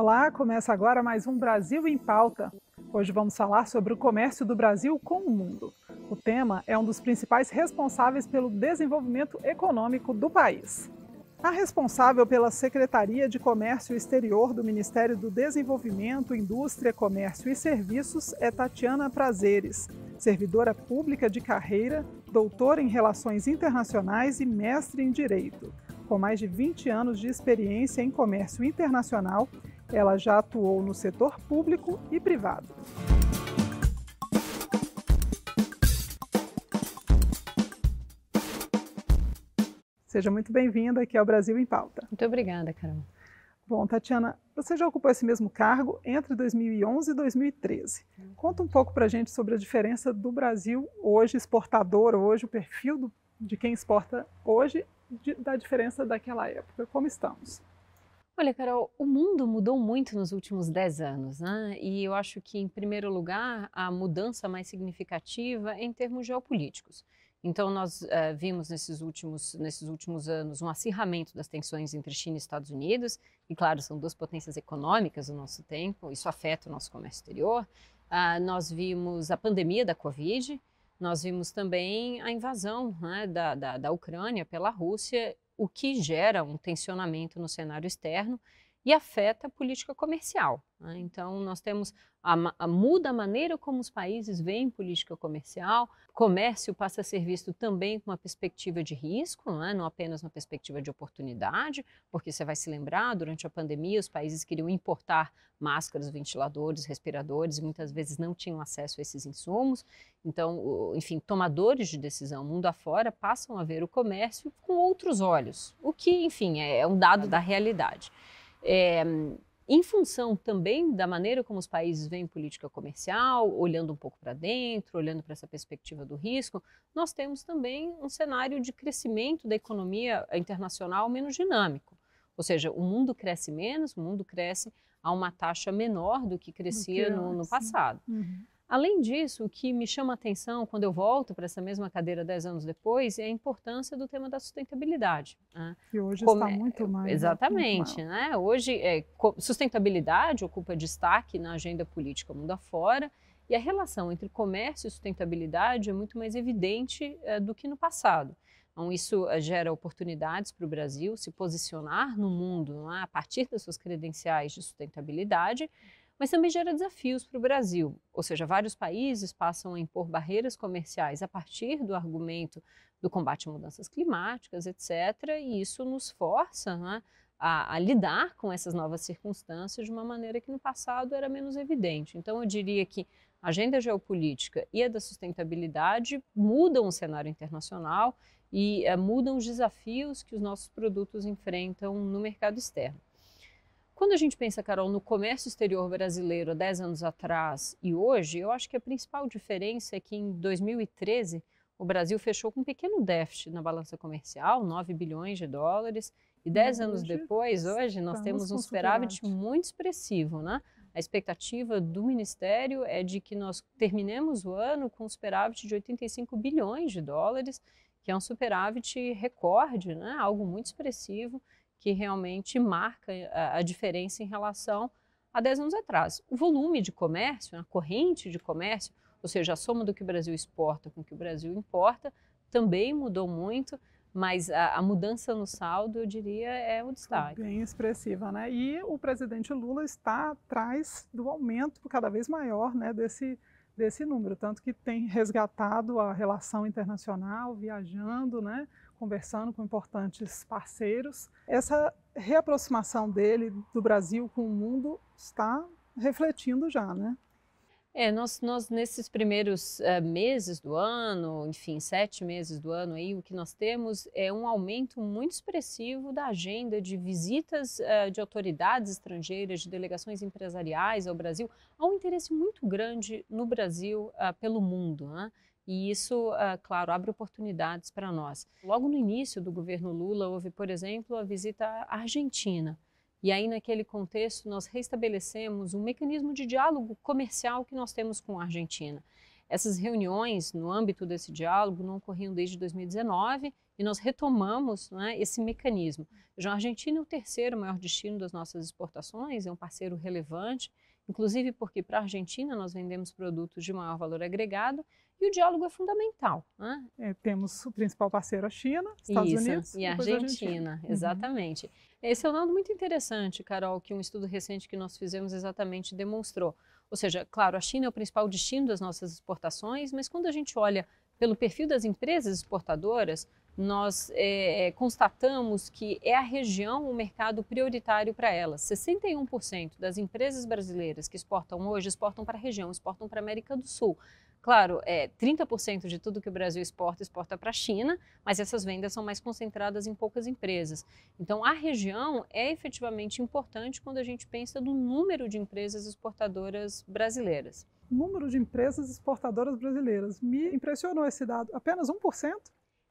Olá, começa agora mais um Brasil em Pauta. Hoje vamos falar sobre o comércio do Brasil com o mundo. O tema é um dos principais responsáveis pelo desenvolvimento econômico do país. A responsável pela Secretaria de Comércio Exterior do Ministério do Desenvolvimento, Indústria, Comércio e Serviços é Tatiana Prazeres, servidora pública de carreira, doutora em Relações Internacionais e mestre em Direito. Com mais de 20 anos de experiência em comércio internacional ela já atuou no setor público e privado. Seja muito bem-vinda aqui ao Brasil em Pauta. Muito obrigada, Carol. Bom, Tatiana, você já ocupou esse mesmo cargo entre 2011 e 2013. Conta um pouco para a gente sobre a diferença do Brasil hoje, exportador hoje, o perfil do, de quem exporta hoje, de, da diferença daquela época. Como estamos? Olha, Carol, o mundo mudou muito nos últimos 10 anos, né? E eu acho que, em primeiro lugar, a mudança mais significativa é em termos geopolíticos. Então, nós eh, vimos nesses últimos, nesses últimos anos um acirramento das tensões entre China e Estados Unidos, e, claro, são duas potências econômicas do nosso tempo, isso afeta o nosso comércio exterior. Ah, nós vimos a pandemia da Covid, nós vimos também a invasão né, da, da, da Ucrânia pela Rússia o que gera um tensionamento no cenário externo e afeta a política comercial. Né? Então, nós temos a, a, muda a maneira como os países veem política comercial, comércio passa a ser visto também com uma perspectiva de risco, não, né? não apenas uma perspectiva de oportunidade, porque você vai se lembrar, durante a pandemia, os países queriam importar máscaras, ventiladores, respiradores, e muitas vezes não tinham acesso a esses insumos. Então, enfim, tomadores de decisão mundo afora passam a ver o comércio com outros olhos, o que, enfim, é, é um dado da realidade. É, em função também da maneira como os países veem política comercial, olhando um pouco para dentro, olhando para essa perspectiva do risco, nós temos também um cenário de crescimento da economia internacional menos dinâmico. Ou seja, o mundo cresce menos, o mundo cresce a uma taxa menor do que crescia no, no passado. Uhum. Além disso, o que me chama a atenção quando eu volto para essa mesma cadeira dez anos depois é a importância do tema da sustentabilidade. Né? Que hoje Como, está é, muito mais. Exatamente. Muito né? Hoje, é, sustentabilidade ocupa destaque na agenda política mundo afora e a relação entre comércio e sustentabilidade é muito mais evidente é, do que no passado. Então, isso é, gera oportunidades para o Brasil se posicionar no mundo é? a partir das suas credenciais de sustentabilidade, mas também gera desafios para o Brasil. Ou seja, vários países passam a impor barreiras comerciais a partir do argumento do combate a mudanças climáticas, etc. E isso nos força né, a, a, lidar com essas novas circunstâncias de uma maneira que no passado era menos evidente. Então, eu diria que a agenda geopolítica e a da sustentabilidade mudam o cenário internacional e é, mudam os desafios que os nossos produtos enfrentam no mercado externo. Quando a gente pensa, Carol, no comércio exterior brasileiro 10 anos atrás e hoje, eu acho que a principal diferença é que em 2013 o Brasil fechou com um pequeno déficit na balança comercial, 9 bilhões de dólares, e 10 anos depois, hoje, nós temos um superávit muito expressivo, né? A expectativa do Ministério é de que nós terminemos o ano com um superávit de 85 bilhões de dólares, que é um superávit recorde, né? algo muito expressivo que realmente marca eh, a, diferença em relação a 10 anos atrás. O volume de comércio, a corrente de comércio, ou seja, a soma do que o Brasil exporta com o que o Brasil importa, também mudou muito, mas a, a mudança no saldo, eu diria, é o destaque. Bem expressiva, né? E o presidente Lula está atrás do aumento cada vez maior né, desse, desse número, tanto que tem resgatado a relação internacional, viajando, né? conversando com importantes parceiros. Essa reaproximação dele do Brasil com o mundo está refletindo já, né? É, nós, nós nesses primeiros uh, meses do ano, enfim, sete meses do ano aí, o que nós temos é um aumento muito expressivo da agenda de visitas uh, de autoridades estrangeiras, de delegações empresariais ao Brasil. Há um interesse muito grande no Brasil uh, pelo mundo, né? E isso, ah, claro, abre oportunidades para nós. Logo no início do governo Lula, houve, por exemplo, a visita à Argentina. E aí, naquele contexto, nós restabelecemos um mecanismo de diálogo comercial que nós temos com a Argentina. Essas reuniões, no âmbito desse diálogo, não ocorriam desde 2019 e nós retomamos né, esse mecanismo. Já a Argentina é o terceiro maior destino das nossas exportações, é um parceiro relevante, inclusive porque para a Argentina nós vendemos produtos de maior valor agregado e o diálogo é fundamental. Né? É, temos o principal parceiro, a China, Estados Isso, Unidos e a Argentina, uhum. Exatamente. Uhum. Esse é um dado muito interessante, Carol, que um estudo recente que nós fizemos exatamente demonstrou. Ou seja, claro, a China é o principal destino das nossas exportações, mas quando a gente olha pelo perfil das empresas exportadoras, nós é, é constatamos que é a região o mercado prioritário para elas. 61% das empresas brasileiras que exportam hoje exportam para a região, exportam para a América do Sul. Claro, é 30% de tudo que o Brasil exporta, exporta para a China, mas essas vendas são mais concentradas em poucas empresas. Então, a região é efetivamente importante quando a gente pensa no número de empresas exportadoras brasileiras. Número de empresas exportadoras brasileiras. Me impressionou esse dado. Apenas 1%?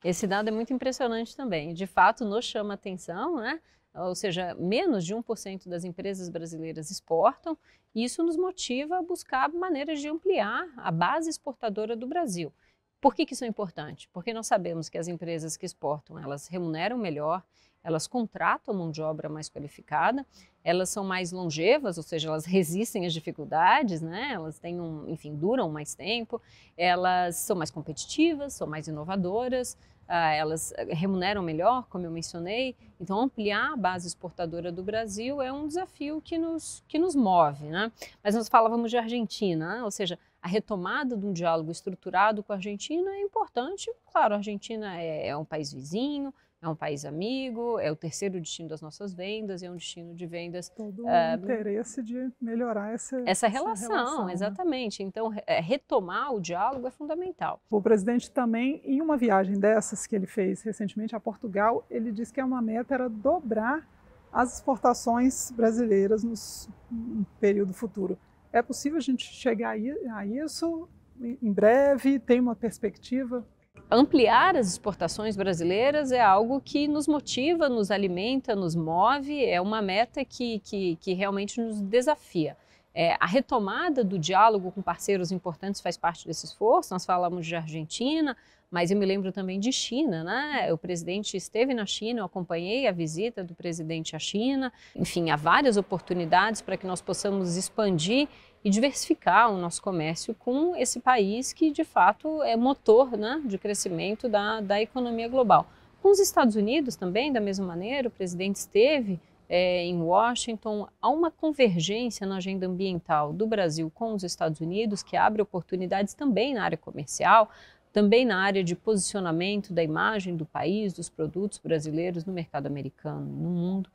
Esse dado é muito impressionante também. De fato, nos chama atenção, né? ou seja, menos de 1% das empresas brasileiras exportam, e isso nos motiva a buscar maneiras de ampliar a base exportadora do Brasil. Por que, que isso é importante? Porque nós sabemos que as empresas que exportam, elas remuneram melhor, elas contratam mão de obra mais qualificada, elas são mais longevas, ou seja, elas resistem às dificuldades, né? Elas têm um, enfim, duram mais tempo, elas são mais competitivas, são mais inovadoras, ah, elas eh, remuneram melhor, como eu mencionei. Então, ampliar a base exportadora do Brasil é um desafio que nos, que nos move. Né? Mas nós falávamos de Argentina, né? ou seja, a retomada de um diálogo estruturado com a Argentina é importante. Claro, a Argentina é, é um país vizinho, é um país amigo, é o terceiro destino das nossas vendas, é um destino de vendas. Todo ah, o interesse de melhorar essa, essa relação. Essa relação né? exatamente. Né? Então, é, retomar o diálogo é fundamental. O presidente também, em uma viagem dessas que ele fez recentemente a Portugal, ele disse que uma meta era dobrar as exportações brasileiras no período futuro. É possível a gente chegar a isso em breve? Tem uma perspectiva? ampliar as exportações brasileiras é algo que nos motiva, nos alimenta, nos move, é uma meta que, que, que realmente nos desafia. É, a retomada do diálogo com parceiros importantes faz parte desse esforço. Nós falamos de Argentina, mas eu me lembro também de China, né? O presidente esteve na China, eu acompanhei a visita do presidente à China. Enfim, há várias oportunidades para que nós possamos expandir e diversificar o nosso comércio com esse país que, de fato, é motor né, de crescimento da, da economia global. Com os Estados Unidos também, da mesma maneira, o presidente esteve é, em Washington, há uma convergência na agenda ambiental do Brasil com os Estados Unidos, que abre oportunidades também na área comercial, também na área de posicionamento da imagem do país, dos produtos brasileiros no mercado americano, no mundo.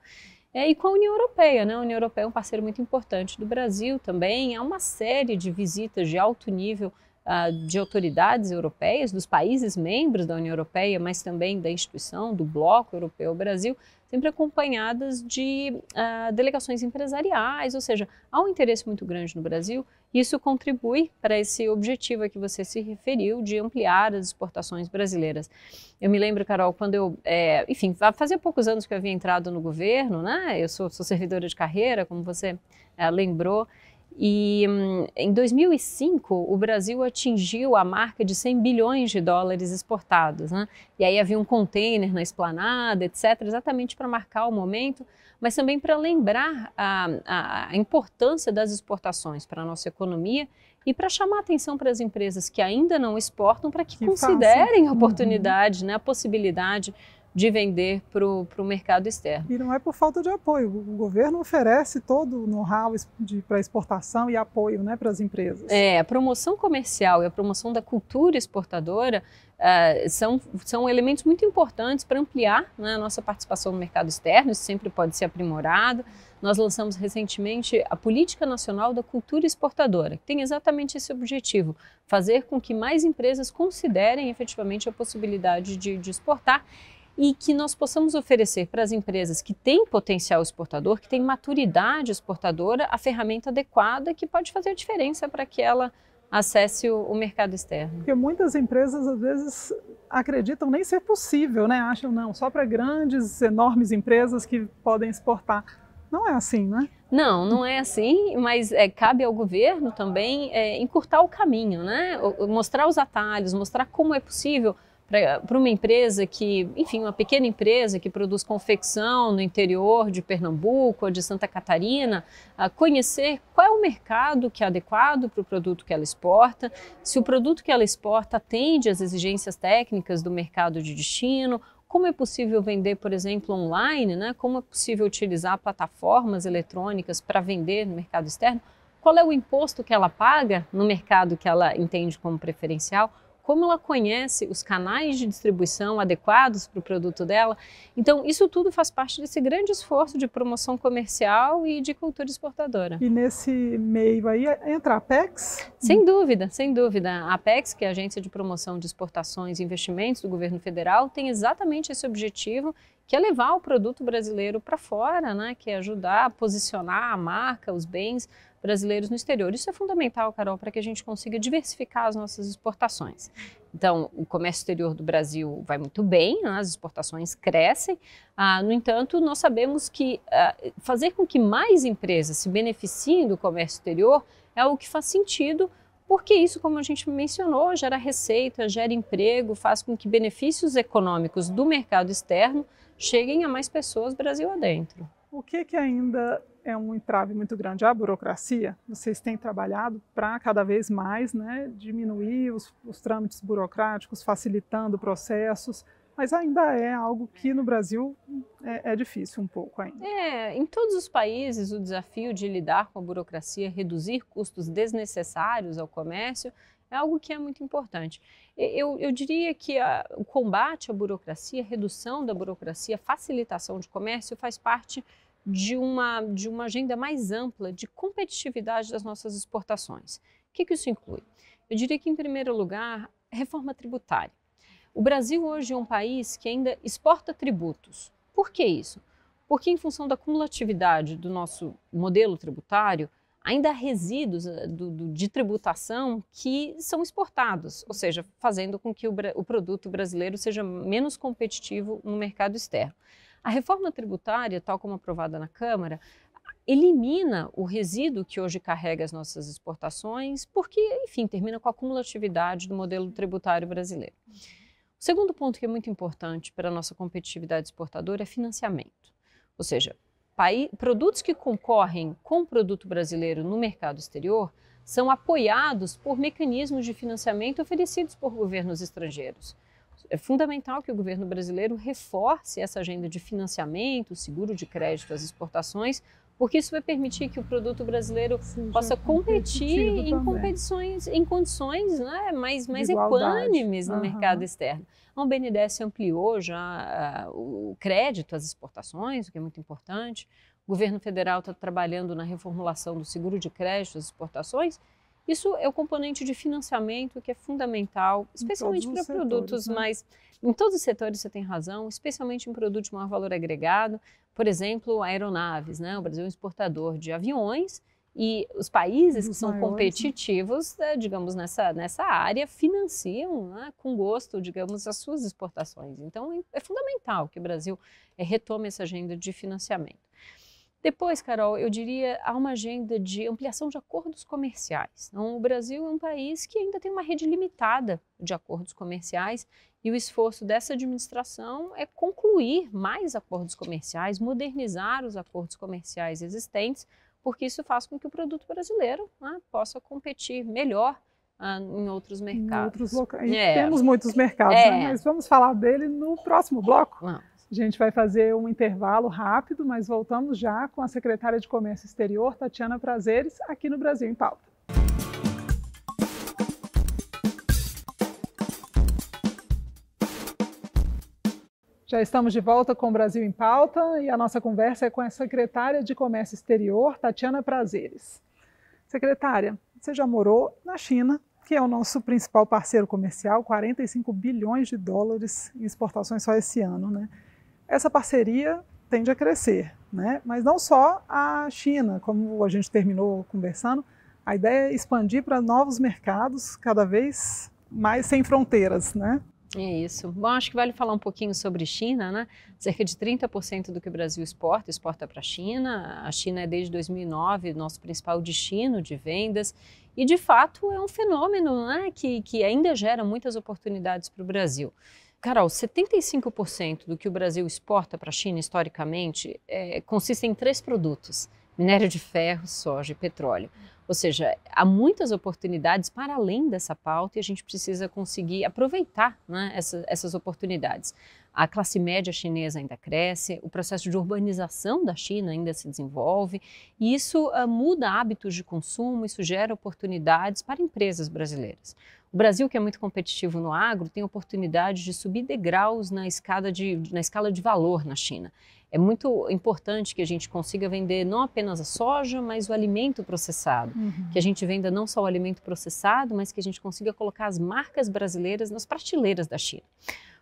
É, e com a União Europeia. Né? A União Europeia é um parceiro muito importante do Brasil também. Há é uma série de visitas de alto nível ah, de autoridades europeias, dos países membros da União Europeia, mas também da instituição, do Bloco Europeu Brasil, sempre acompanhadas de ah, delegações empresariais, ou seja, há um interesse muito grande no Brasil isso contribui para esse objetivo a que você se referiu de ampliar as exportações brasileiras. Eu me lembro, Carol, quando eu, é, enfim, fazia poucos anos que eu havia entrado no governo, né? Eu sou, sou servidora de carreira, como você é, lembrou. E hum, em 2005, o Brasil atingiu a marca de 100 bilhões de dólares exportados. Né? E aí havia um container na esplanada, etc., exatamente para marcar o momento mas também para lembrar a, a importância das exportações para a nossa economia e para chamar atenção para as empresas que ainda não exportam para que, que, considerem façam. a uhum. oportunidade, uhum. né, a possibilidade de vender para o mercado externo. E não é por falta de apoio. O governo oferece todo o know-how para exportação e apoio né, para as empresas. É, a promoção comercial e a promoção da cultura exportadora uh, são, são elementos muito importantes para ampliar né, a nossa participação no mercado externo, isso sempre pode ser aprimorado. Nós lançamos recentemente a Política Nacional da Cultura Exportadora, que tem exatamente esse objetivo: fazer com que mais empresas considerem efetivamente a possibilidade de, de exportar e que nós possamos oferecer para as empresas que têm potencial exportador, que têm maturidade exportadora, a ferramenta adequada que pode fazer a diferença para que ela acesse o, o, mercado externo. Porque muitas empresas, às vezes, acreditam nem ser possível, né? Acham, não, só para grandes, enormes empresas que podem exportar. Não é assim, né? Não, não é assim, mas é, cabe ao governo também é, encurtar o caminho, né? Mostrar os atalhos, mostrar como é possível para uma empresa que, enfim, uma pequena empresa que produz confecção no interior de Pernambuco ou de Santa Catarina, conhecer qual é o mercado que é adequado para o produto que ela exporta, se o produto que ela exporta atende às exigências técnicas do mercado de destino, como é possível vender, por exemplo, online, né? como é possível utilizar plataformas eletrônicas para vender no mercado externo, qual é o imposto que ela paga no mercado que ela entende como preferencial, como ela conhece os canais de distribuição adequados para o produto dela. Então, isso tudo faz parte desse grande esforço de promoção comercial e de cultura exportadora. E nesse meio aí entra a Apex? Sem dúvida, sem dúvida. A Apex, que é a Agência de Promoção de Exportações e Investimentos do governo federal, tem exatamente esse objetivo que é levar o produto brasileiro para fora, né? que é ajudar a posicionar a marca, os bens brasileiros no exterior. Isso é fundamental, Carol, para que a gente consiga diversificar as nossas exportações. Então, o comércio exterior do Brasil vai muito bem, né? as exportações crescem. Ah, no entanto, nós sabemos que ah, fazer com que mais empresas se beneficiem do comércio exterior é o que faz sentido, porque isso, como a gente mencionou, gera receita, gera emprego, faz com que benefícios econômicos do mercado externo cheguem a mais pessoas Brasil adentro. O que, que ainda é um entrave muito grande. A burocracia, vocês têm trabalhado para cada vez mais né, diminuir os, os trâmites burocráticos, facilitando processos, mas ainda é algo que no Brasil é, é, difícil um pouco ainda. É, em todos os países o desafio de lidar com a burocracia, reduzir custos desnecessários ao comércio, é algo que é muito importante. Eu, eu diria que a, o combate à burocracia, redução da burocracia, facilitação de comércio faz parte de uma, de uma agenda mais ampla de competitividade das nossas exportações. O que, que isso inclui? Eu diria que, em primeiro lugar, reforma tributária. O Brasil hoje é um país que ainda exporta tributos. Por que isso? Porque, em função da cumulatividade do nosso modelo tributário, ainda há resíduos eh, de tributação que são exportados, ou seja, fazendo com que o, produto brasileiro seja menos competitivo no mercado externo. A reforma tributária, tal como aprovada na Câmara, elimina o resíduo que hoje carrega as nossas exportações, porque, enfim, termina com a cumulatividade do modelo tributário brasileiro. O segundo ponto que é muito importante para a nossa competitividade exportadora é financiamento. Ou seja, produtos que concorrem com o produto brasileiro no mercado exterior são apoiados por mecanismos de financiamento oferecidos por governos estrangeiros. É fundamental que o governo brasileiro reforce essa agenda de financiamento, seguro de crédito às exportações, porque isso vai permitir que o produto brasileiro Sim, possa é competir em também. competições, em condições né, mais, mais equânimes no uhum. mercado externo. A então, BNDES ampliou já uh, o crédito às exportações, o que é muito importante. O governo federal está trabalhando na reformulação do seguro de crédito às exportações isso é o componente de financiamento que é fundamental, especialmente para setores, produtos né? mais. Em todos os setores você tem razão, especialmente em produtos de maior valor agregado. Por exemplo, aeronaves. Né? O Brasil é um exportador de aviões e os países que são maiores, né? competitivos, né? digamos, nessa, nessa área, financiam né, com gosto, digamos, as suas exportações. Então, é fundamental que o Brasil retome essa agenda de financiamento. Depois, Carol, eu diria há uma agenda de ampliação de acordos comerciais. Então, o Brasil é um país que ainda tem uma rede limitada de acordos comerciais e o esforço dessa administração é concluir mais acordos comerciais, modernizar os acordos comerciais existentes, porque isso faz com que o produto brasileiro né, possa competir melhor ah, em outros mercados. Em outros locais. É. Temos muitos mercados, né, é. né? mas vamos falar dele no próximo bloco. Não. A gente vai fazer um intervalo rápido, mas voltamos já com a secretária de Comércio Exterior, Tatiana Prazeres, aqui no Brasil em Pauta. Já estamos de volta com o Brasil em Pauta e a nossa conversa é com a secretária de Comércio Exterior, Tatiana Prazeres. Secretária, você já morou na China, que é o nosso principal parceiro comercial, 45 bilhões de dólares em exportações só esse ano, né? essa parceria tende a crescer, né? mas não só a China, como a gente terminou conversando, a ideia é expandir para novos mercados, cada vez mais sem fronteiras, né? É isso. Bom, acho que vale falar um pouquinho sobre China, né? Cerca de 30% do que o Brasil exporta, exporta para a China. A China é desde 2009 nosso principal destino de vendas e, de fato, é um fenômeno né? que, que ainda gera muitas oportunidades para o Brasil. Carol, 75% do que o Brasil exporta para a China historicamente é, consiste em três produtos: minério de ferro, soja e petróleo. Ou seja, há muitas oportunidades para além dessa pauta e a gente precisa conseguir aproveitar né, essa, essas oportunidades. A classe média chinesa ainda cresce, o processo de urbanização da China ainda se desenvolve, e isso uh, muda hábitos de consumo, isso gera oportunidades para empresas brasileiras. O Brasil, que é muito competitivo no agro, tem oportunidade de subir degraus na, escada de, na escala de valor na China. É muito importante que a gente consiga vender não apenas a soja, mas o alimento processado. Uhum. Que a gente venda não só o alimento processado, mas que a gente consiga colocar as marcas brasileiras nas prateleiras da China.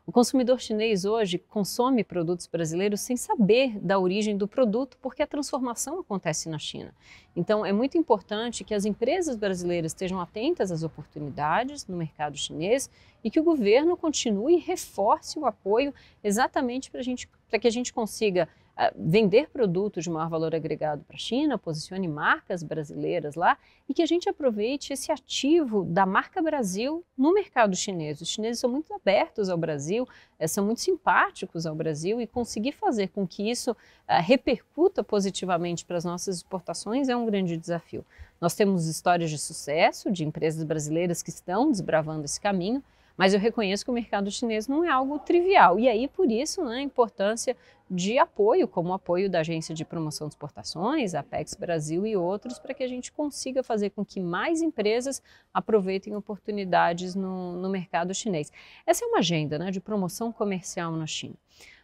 O consumidor chinês hoje consome produtos brasileiros sem saber da origem do produto, porque a transformação acontece na China. Então, é muito importante que as empresas brasileiras estejam atentas às oportunidades no mercado chinês e que o governo continue e reforce o apoio exatamente para que a gente consiga ah, vender produtos de maior valor agregado para a China, posicione marcas brasileiras lá e que a gente aproveite esse ativo da marca Brasil no mercado chinês. Os chineses são muito abertos ao Brasil, eh, são muito simpáticos ao Brasil e conseguir fazer com que isso ah, repercuta positivamente para as nossas exportações é um grande desafio. Nós temos histórias de sucesso de empresas brasileiras que estão desbravando esse caminho, mas eu reconheço que o mercado chinês não é algo trivial. E aí, por isso, né, a importância de apoio, como o apoio da Agência de Promoção de Exportações, Apex Brasil e outros, para que a gente consiga fazer com que mais empresas aproveitem oportunidades no, no mercado chinês. Essa é uma agenda né, de promoção comercial na China.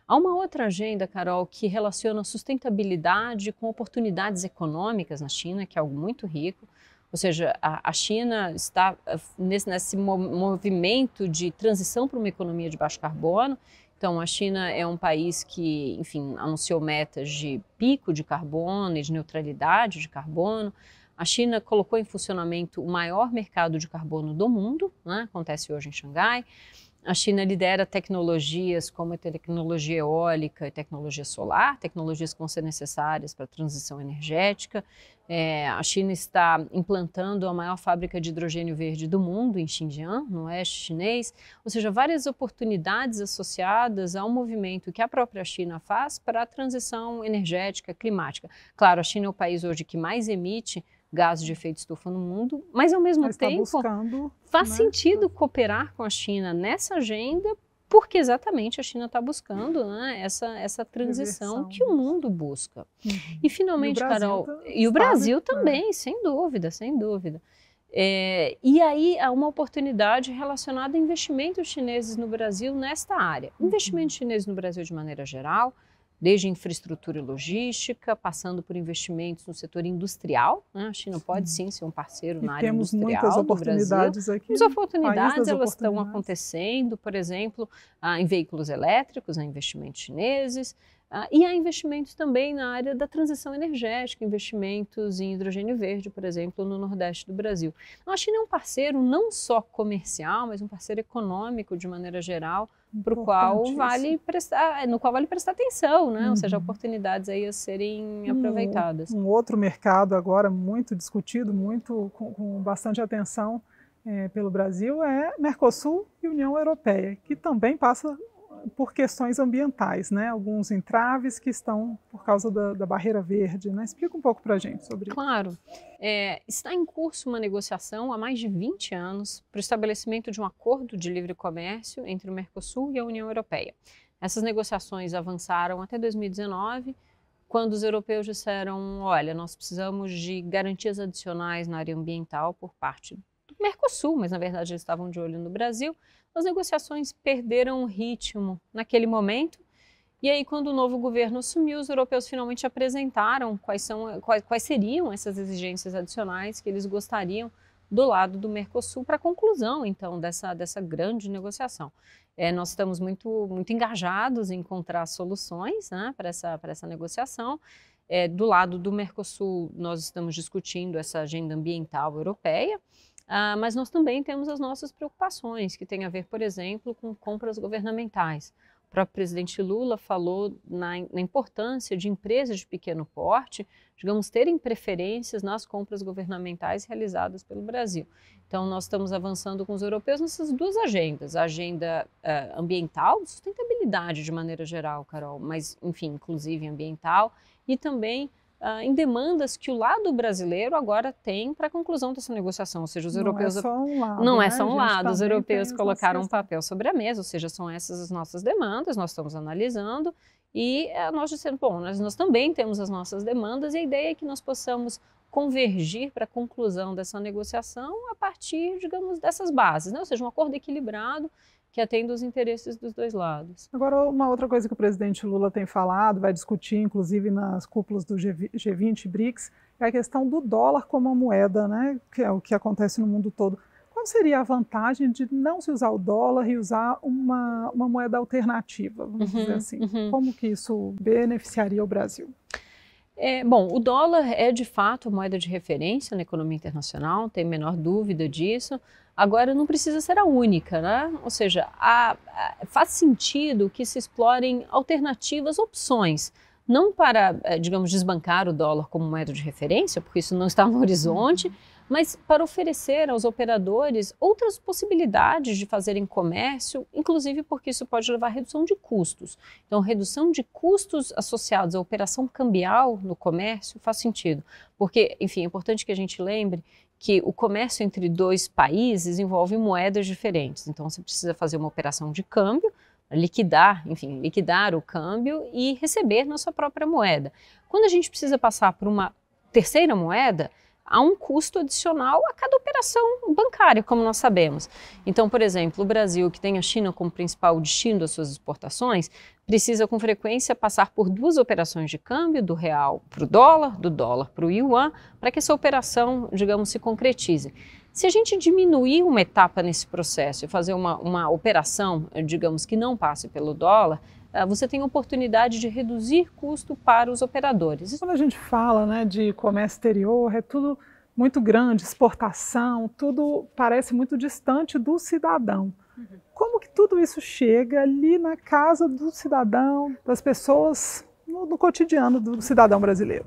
Há uma outra agenda, Carol, que relaciona sustentabilidade com oportunidades econômicas na China, que é algo muito rico. Ou seja, a, China está eh, nesse, nesse movimento de transição para uma economia de baixo carbono então, a China é um país que, enfim, anunciou metas de pico de carbono e de neutralidade de carbono. A China colocou em funcionamento o maior mercado de carbono do mundo, né? acontece hoje em Xangai. A China lidera tecnologias como a tecnologia eólica, tecnologia solar, tecnologias que vão ser necessárias para a transição energética. É, a China está implantando a maior fábrica de hidrogênio verde do mundo, em Xinjiang, no oeste chinês. Ou seja, várias oportunidades associadas ao movimento que a própria China faz para a transição energética, climática. Claro, a China é o país hoje que mais emite gases de efeito estufa no mundo, mas ao mesmo tempo buscando, faz né? sentido cooperar com a China nessa agenda, porque exatamente a China está buscando né, essa, essa transição que o mundo busca. Uhum. E finalmente, e Carol, tá, e o Brasil sabe, tá. também, é. sem dúvida, sem dúvida. É, e aí há uma oportunidade relacionada a investimentos chineses no Brasil nesta área. Uhum. Investimentos chineses no Brasil de maneira geral, desde infraestrutura e logística, passando por investimentos no setor industrial. Né? A China pode sim ser um parceiro e na área industrial muitas oportunidades Aqui, As oportunidades elas oportunidades. estão acontecendo, por exemplo, ah, em veículos elétricos, né? investimentos chineses, ah, e há investimentos também na área da transição energética, investimentos em hidrogênio verde, por exemplo, no Nordeste do Brasil. a China é um parceiro não só comercial, mas um parceiro econômico de maneira geral, qual vale prestar, é, no qual vale prestar atenção, né? Uhum. Ou seja, uhum. oportunidades aí a serem aproveitadas. Um, um outro mercado agora muito discutido, muito com, com bastante atenção é, pelo Brasil é Mercosul e União Europeia, que também passa por questões ambientais, né? Alguns entraves que estão por causa da, da barreira verde, né? Explica um pouco para a gente sobre claro. isso. Claro. É, está em curso uma negociação há mais de 20 anos para o estabelecimento de um acordo de livre comércio entre o Mercosul e a União Europeia. Essas negociações avançaram até 2019, quando os europeus disseram: olha, nós precisamos de garantias adicionais na área ambiental por parte do Mercosul, mas na verdade eles estavam de olho no Brasil as negociações perderam o ritmo naquele momento. E aí, quando o novo governo assumiu, os europeus finalmente apresentaram quais, são, quais, quais seriam essas exigências adicionais que eles gostariam do lado do Mercosul para a conclusão, então, dessa, dessa grande negociação. É, nós estamos muito, muito engajados em encontrar soluções né, para essa, essa negociação. É, do lado do Mercosul, nós estamos discutindo essa agenda ambiental europeia. Ah, mas nós também temos as nossas preocupações, que têm a ver, por exemplo, com compras governamentais. O próprio presidente Lula falou na, na importância de empresas de pequeno porte, digamos, terem preferências nas compras governamentais realizadas pelo Brasil. Então, nós estamos avançando com os europeus nessas duas agendas: a agenda uh, ambiental, sustentabilidade de maneira geral, Carol, mas, enfim, inclusive ambiental, e também uh, em demandas que o lado brasileiro agora tem para a conclusão dessa negociação, ou seja, os não é europeus é só um lado, não é né? é só um lado, os europeus colocaram um papel sobre a mesa, ou seja, são essas as nossas demandas, nós estamos analisando e uh, nós dissemos, bom, nós, nós também temos as nossas demandas e a ideia é que nós possamos convergir para a conclusão dessa negociação a partir, digamos, dessas bases, né? ou seja, um acordo equilibrado que atenda os interesses dos dois lados. Agora, uma outra coisa que o presidente Lula tem falado, vai discutir inclusive nas cúpulas do G20 e BRICS, é a questão do dólar como moeda, né? que é o que acontece no mundo todo. Qual seria a vantagem de não se usar o dólar e usar uma, uma moeda alternativa, vamos uhum, dizer assim? Uhum. Como que isso beneficiaria o Brasil? É, bom, o dólar é de fato a moeda de referência na economia internacional, não tem menor dúvida disso. Agora, não precisa ser a única, né? Ou seja, faz sentido que se explorem alternativas, opções, não para, eh, digamos, desbancar o dólar como moeda de referência, porque isso não está no horizonte, uhum. mas para oferecer aos operadores outras possibilidades de fazerem comércio, inclusive porque isso pode levar à redução de custos. Então, redução de custos associados à operação cambial no comércio faz sentido, porque, enfim, é importante que a gente lembre que o comércio entre dois países envolve moedas diferentes. Então você precisa fazer uma operação de câmbio, liquidar, enfim, liquidar o câmbio e receber na sua própria moeda. Quando a gente precisa passar por uma terceira moeda, há um custo adicional a cada operação bancária, como nós sabemos. Então, por exemplo, o Brasil, que tem a China como principal destino das suas exportações, precisa com frequência passar por duas operações de câmbio, do real para o dólar, do dólar para o yuan, para que essa operação, digamos, se concretize. Se a gente diminuir uma etapa nesse processo e fazer uma, uma operação, digamos, que não passe pelo dólar, ah, você tem a oportunidade de reduzir custo para os operadores. Quando a gente fala né, de comércio exterior, é tudo muito grande, exportação, tudo parece muito distante do cidadão. Como que tudo isso chega ali na casa do cidadão, das pessoas, no, no cotidiano do cidadão brasileiro?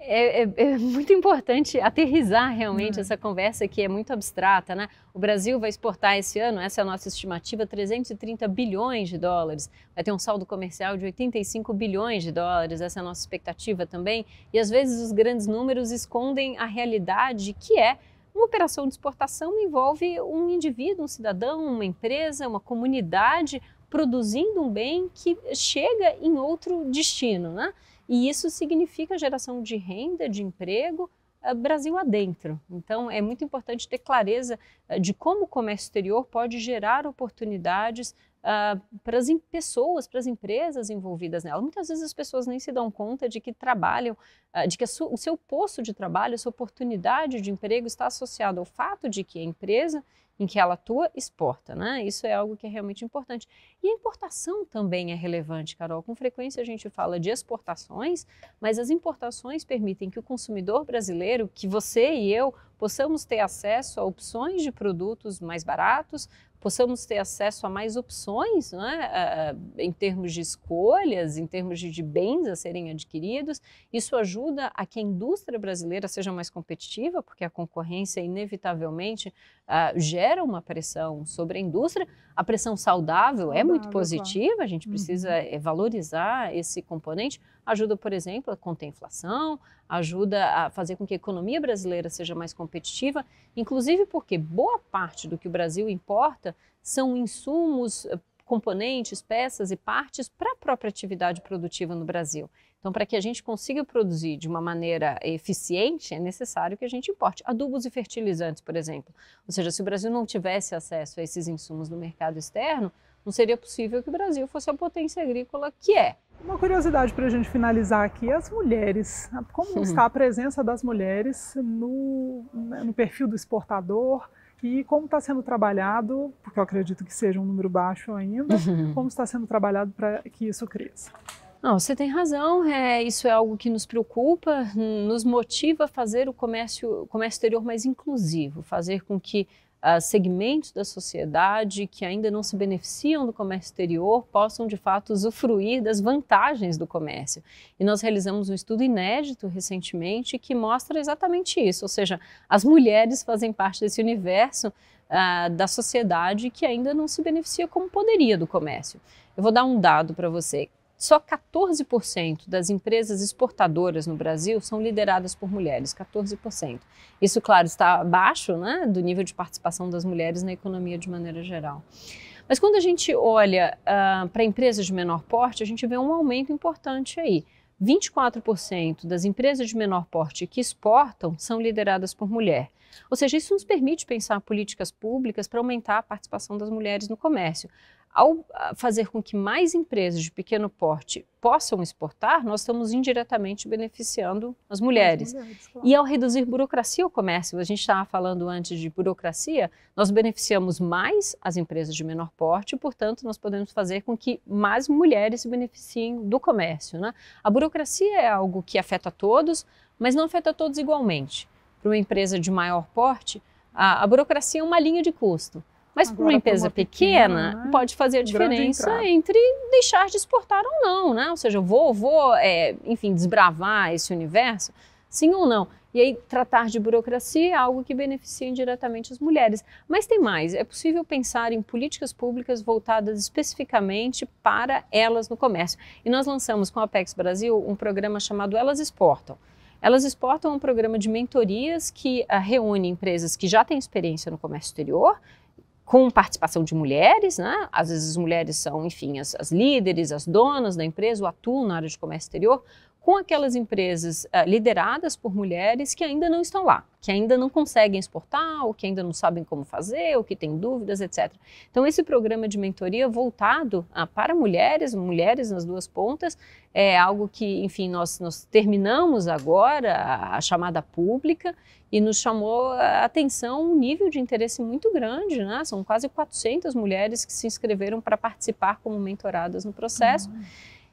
É, é, é, muito importante aterrizar realmente uhum. essa conversa que é muito abstrata, né? O Brasil vai exportar esse ano, essa é a nossa estimativa, 330 bilhões de dólares. Vai ter um saldo comercial de 85 bilhões de dólares, essa é a nossa expectativa também. E às vezes os grandes números escondem a realidade que é uma operação de exportação envolve um indivíduo, um cidadão, uma empresa, uma comunidade produzindo um bem que chega em outro destino, né? E isso significa geração de renda, de emprego, eh, Brasil adentro. Então, é muito importante ter clareza eh, de como o comércio exterior pode gerar oportunidades uh, ah, para as pessoas, para as empresas envolvidas nela. Muitas vezes as pessoas nem se dão conta de que trabalham, uh, de que o seu posto de trabalho, a sua oportunidade de emprego está associado ao fato de que a empresa em que ela atua, exporta, né? Isso é algo que é realmente importante. E a importação também é relevante, Carol. Com frequência a gente fala de exportações, mas as importações permitem que o consumidor brasileiro, que você e eu, possamos ter acesso a opções de produtos mais baratos, possamos ter acesso a mais opções né, ah, ah, em termos de escolhas, em termos de, bens a serem adquiridos. Isso ajuda a que a indústria brasileira seja mais competitiva, porque a concorrência inevitavelmente uh, gera uma pressão sobre a indústria. A pressão saudável, é muito positiva, a gente precisa uhum. Eh, valorizar esse componente. Ajuda, por exemplo, a conter a inflação, ajuda a fazer com que a economia brasileira seja mais competitiva, inclusive porque boa parte do que o Brasil importa são insumos eh, componentes, peças e partes para a própria atividade produtiva no Brasil. Então, para que a gente consiga produzir de uma maneira eficiente, é necessário que a gente importe adubos e fertilizantes, por exemplo. Ou seja, se o Brasil não tivesse acesso a esses insumos no mercado externo, não seria possível que o Brasil fosse a potência agrícola que é. Uma curiosidade para a gente finalizar aqui: as mulheres. Como uhum. está a presença das mulheres no, né, no perfil do exportador? E como está sendo trabalhado, porque eu acredito que seja um número baixo ainda, uhum. como está sendo trabalhado para que isso cresça? Não, você tem razão. É, isso é algo que nos preocupa, hum, nos motiva a fazer o comércio, o comércio exterior mais inclusivo, fazer com que uh, segmentos da sociedade que ainda não se beneficiam do comércio exterior possam, de fato, usufruir das vantagens do comércio. E nós realizamos um estudo inédito recentemente que mostra exatamente isso: ou seja, as mulheres fazem parte desse universo ah, da sociedade que ainda não se beneficia como poderia do comércio. Eu vou dar um dado para você. Só 14% das empresas exportadoras no Brasil são lideradas por mulheres, 14%. Isso, claro, está abaixo né, do nível de participação das mulheres na economia de maneira geral. Mas quando a gente olha uh, para empresas de menor porte, a gente vê um aumento importante aí. 24% das empresas de menor porte que exportam são lideradas por mulher. Ou seja, isso nos permite pensar políticas públicas para aumentar a participação das mulheres no comércio. Ao ah, fazer com que mais empresas de pequeno porte possam exportar, nós estamos indiretamente beneficiando as mulheres. As mulheres claro. E ao reduzir burocracia o comércio, a gente estava falando antes de burocracia, nós beneficiamos mais as empresas de menor porte, portanto, nós podemos fazer com que mais mulheres se beneficiem do comércio. Né? A burocracia é algo que afeta todos, mas não afeta todos igualmente. Para uma empresa de maior porte, a, a burocracia é uma linha de custo. Mas para uma empresa pequena, pequena né? pode fazer a diferença entre deixar de exportar ou não, né? Ou seja, vou, vou, é, enfim, desbravar esse universo, sim ou não. E aí, tratar de burocracia é algo que beneficia indiretamente as mulheres. Mas tem mais: é possível pensar em políticas públicas voltadas especificamente para elas no comércio. E nós lançamos com a Apex Brasil um programa chamado Elas Exportam. Elas exportam é um programa de mentorias que uh, reúne empresas que já têm experiência no comércio exterior com participação de mulheres, né? Às vezes as mulheres são, enfim, as, as líderes, as donas da empresa, ou atuam na área de comércio exterior, com aquelas empresas uh, lideradas por mulheres que ainda não estão lá, que ainda não conseguem exportar, ou que ainda não sabem como fazer, ou que têm dúvidas, etc. Então, esse programa de mentoria voltado uh, para mulheres, mulheres nas duas pontas, é algo que, enfim, nós, nós terminamos agora a, a chamada pública e nos chamou a atenção um nível de interesse muito grande, né? São quase 400 mulheres que se inscreveram para participar como mentoradas no processo. Uhum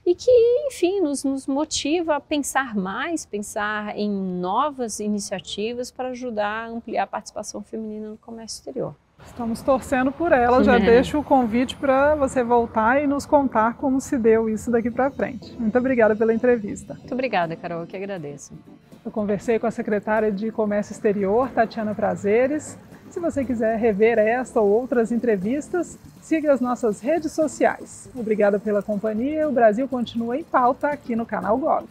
e que, enfim, nos, nos motiva a pensar mais, pensar em novas iniciativas para ajudar a ampliar a participação feminina no comércio exterior. Estamos torcendo por ela. Já é. deixo o convite para você voltar e nos contar como se deu isso daqui para frente. Muito obrigada pela entrevista. Muito obrigada, Carol, eu que agradeço. Eu conversei com a secretária de Comércio Exterior, Tatiana Prazeres, se você quiser rever esta ou outras entrevistas, siga as nossas redes sociais. Obrigada pela companhia. O Brasil continua em pauta aqui no canal Gol.